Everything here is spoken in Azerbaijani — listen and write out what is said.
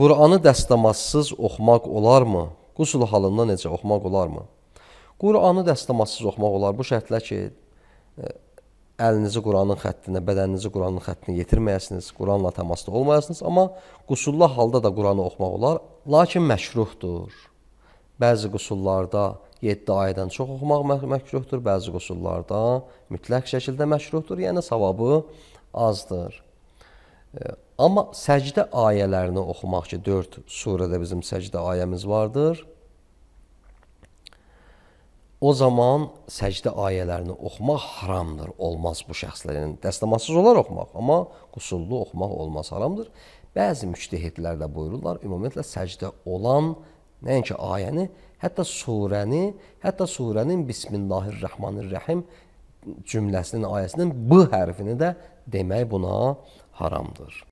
Qur'anı dəstəmazsız oxumaq olarmı? Qusul halında necə oxumaq olarmı? Qur'anı dəstəmazsız oxumaq olar. Bu şərtlə ki, e, əlinizi Quranın xəttinə, bədəninizi Quranın xəttinə yetirməyəsiniz, Quranla təmasda olmayasınız, amma qusullu halda da Quranı oxumaq olar, lakin məkruhdur. Bəzi qusullarda 7 ayədən çox oxumaq məkruhdur, bəzi qusullarda mütləq şəkildə məkruhdur, yəni savabı azdır. E, Amma səcdə ayələrini oxumaq ki, 4 surədə bizim səcdə ayəmiz vardır. O zaman səcdə ayələrini oxumaq haramdır, olmaz bu şəxslərin. Yəni, dəstəmatsız olar oxumaq, amma qusullu oxumaq olmaz, haramdır. Bəzi müctəhidlər də buyururlar, ümumiyyətlə səcdə olan nəinki ayəni, hətta surəni, hətta surənin Bismillahir-Rəhmanir-Rəhim cümləsinin ayəsinin b hərfini də demək buna haramdır.